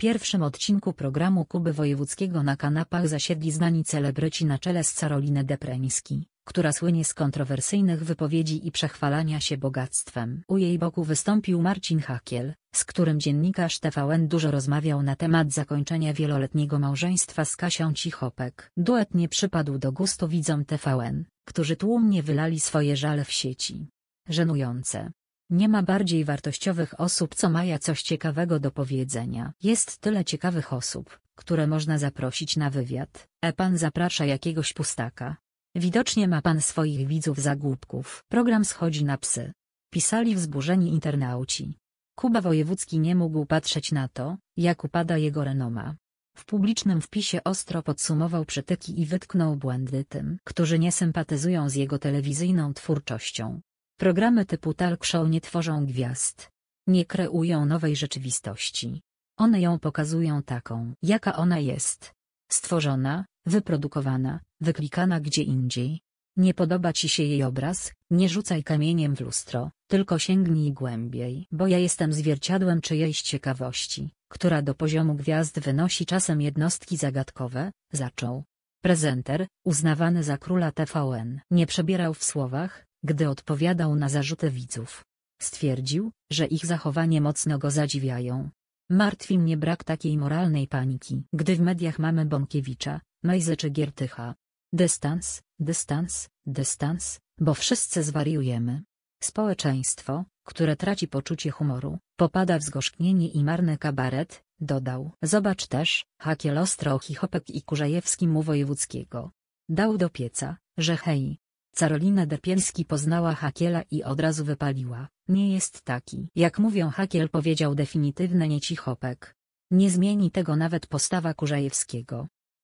pierwszym odcinku programu Kuby Wojewódzkiego na kanapach zasiedli znani celebryci na czele z Carolinę Depreński, która słynie z kontrowersyjnych wypowiedzi i przechwalania się bogactwem. U jej boku wystąpił Marcin Hakiel, z którym dziennikarz TVN dużo rozmawiał na temat zakończenia wieloletniego małżeństwa z Kasią Cichopek. Duet nie przypadł do gustu widzom TVN, którzy tłumnie wylali swoje żale w sieci. Żenujące. Nie ma bardziej wartościowych osób, co mają coś ciekawego do powiedzenia. Jest tyle ciekawych osób, które można zaprosić na wywiad, E pan zaprasza jakiegoś pustaka. Widocznie ma pan swoich widzów za głupków. Program schodzi na psy. Pisali wzburzeni internauci. Kuba Wojewódzki nie mógł patrzeć na to, jak upada jego renoma. W publicznym wpisie ostro podsumował przytyki i wytknął błędy tym, którzy nie sympatyzują z jego telewizyjną twórczością. Programy typu talk show nie tworzą gwiazd. Nie kreują nowej rzeczywistości. One ją pokazują taką, jaka ona jest. Stworzona, wyprodukowana, wyklikana gdzie indziej. Nie podoba ci się jej obraz, nie rzucaj kamieniem w lustro, tylko sięgnij głębiej, bo ja jestem zwierciadłem czyjejś ciekawości, która do poziomu gwiazd wynosi czasem jednostki zagadkowe, zaczął. Prezenter, uznawany za króla TVN, nie przebierał w słowach, gdy odpowiadał na zarzuty widzów, stwierdził, że ich zachowanie mocno go zadziwiają. Martwi mnie brak takiej moralnej paniki, gdy w mediach mamy Bąkiewicza, Mejzę czy Giertycha. Dystans, dystans, dystans, bo wszyscy zwariujemy. Społeczeństwo, które traci poczucie humoru, popada w zgorzknienie i marny kabaret, dodał. Zobacz też, Hakiel Ostro Chichopek i Kurzajewski mu wojewódzkiego. Dał do pieca, że hej, Carolina Depielski poznała Hakiela i od razu wypaliła. Nie jest taki. Jak mówią Hakiel powiedział definitywne niecichopek. Nie zmieni tego nawet postawa Kurzajewskiego.